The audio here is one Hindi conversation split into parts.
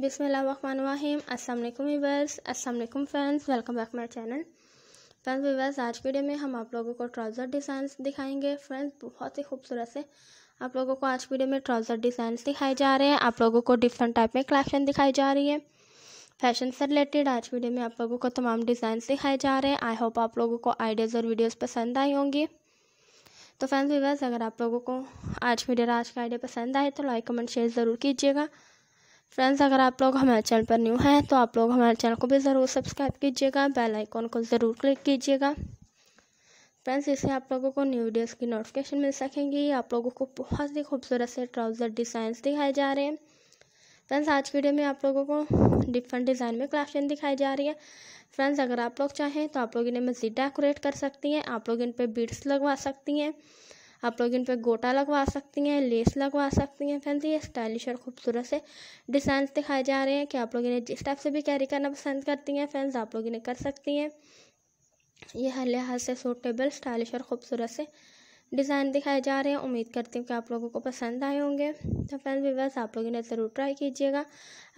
बिसमीम वीवर्स अल्लाम friends welcome back my channel friends viewers आज की वीडियो में हम आप लोगों को ट्राउज़र डिज़ाइंस दिखाएंगे फ्रेंड्स बहुत ही खूबसूरत से आप लोगों को आज की वीडियो में ट्राउज़र डिज़ाइंस दिखाए जा रहे हैं आप लोगों को डिफरेंट टाइप में कलेक्शन दिखाई जा रही है फैशन से रिलेटेड आज वीडियो में आप लोगों को तमाम डिज़ाइन दिखाए जा रहे हैं आई होप आप लोगों को आइडियाज़ और वीडियोज़ पसंद आई होंगी तो फ्रेंड्स वीवर्स अगर आप लोगों को आज वीडियो आज का आइडिया पसंद आए तो लाइक कमेंट शेयर ज़रूर कीजिएगा फ्रेंड्स अगर आप लोग हमारे चैनल पर न्यू हैं तो आप लोग हमारे चैनल को भी ज़रूर सब्सक्राइब कीजिएगा बेल आइकॉन को ज़रूर क्लिक कीजिएगा फ्रेंड्स इससे आप लोगों को न्यू वीडियोस की नोटिफिकेशन मिल सकेंगी आप लोगों को बहुत ही खूबसूरत से ट्राउज़र डिज़ाइंस दिखाए जा रहे हैं फ्रेंड्स आज की वीडियो में आप लोगों को डिफरेंट डिज़ाइन में क्लाफ्टिंग दिखाई जा रही है फ्रेंड्स अगर आप लोग चाहें तो आप लोग इन्हें मज़ीद डेकोरेट कर सकती हैं आप लोग इन पर बीड्स लगवा सकती हैं आप लोग इन पर गोटा लगवा सकती हैं लेस लगवा सकती हैं तो ये स्टाइलिश और खूबसूरत से डिज़ाइन दिखाए जा रहे हैं कि आप लोग इन्हें जिस टाइप से भी कैरी करना पसंद करती हैं फैंस आप लोग इन्हें कर सकती हैं ये हर लिहाज से सूटेबल स्टाइलिश और ख़ूबसूरत से डिज़ाइन दिखाए जा रहे हैं उम्मीद करती हूँ कि आप लोगों को पसंद आए होंगे तो फ्रेंड्स बस आप लोग इन्हें ज़रूर ट्राई कीजिएगा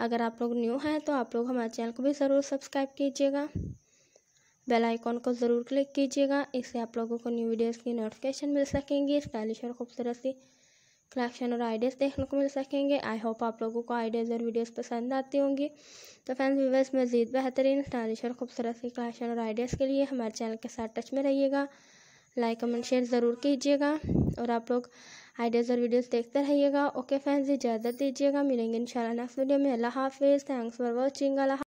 अगर आप लोग न्यू हैं तो आप लोग हमारे चैनल को भी ज़रूर सब्सक्राइब कीजिएगा बेल आइकॉन को ज़रूर क्लिक कीजिएगा इससे आप लोगों को न्यू वीडियोस की नोटिफिकेशन मिल सकेंगी स्टाइलिश और खूबसूरत सी कलेक्शन और आइडियाज़ देखने को मिल सकेंगे आई होप आप लोगों को आइडियाज़ और वीडियोस पसंद आती होंगी तो फ्रेंड्स व्यूवर्स मज़ीद बेहतरीन स्टाइलिश और खूबसूरत सी कलेक्शन और आइडियाज़ के लिए हमारे चैनल के साथ टच में रहिएगा लाइक कमेंट शेयर ज़रूर कीजिएगा और आप लोग आइडियाज़ और वीडियोस देखते रहिएगा ओके फ्रेंड्स इजाज़त दीजिएगा मिलेंगे इंशाल्लाह नेक्स्ट वीडियो में अल्लाह हाफिज़ थैंक्स फॉर वॉचिंग अल्लाह